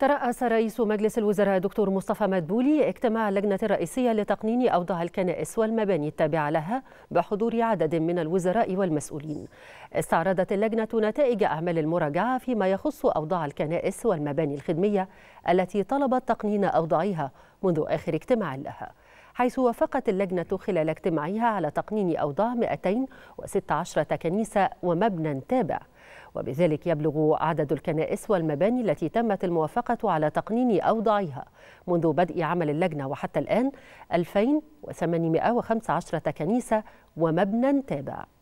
ترأس رئيس مجلس الوزراء دكتور مصطفى مدبولي اجتماع اللجنة الرئيسية لتقنين أوضاع الكنائس والمباني التابعة لها بحضور عدد من الوزراء والمسؤولين. استعرضت اللجنة نتائج أعمال المراجعة فيما يخص أوضاع الكنائس والمباني الخدمية التي طلبت تقنين أوضاعها منذ آخر اجتماع لها. حيث وافقت اللجنة خلال اجتماعها على تقنين أوضاع 216 كنيسة ومبنى تابع وبذلك يبلغ عدد الكنائس والمباني التي تمت الموافقة على تقنين أوضاعها منذ بدء عمل اللجنة وحتى الآن 2815 كنيسة ومبنى تابع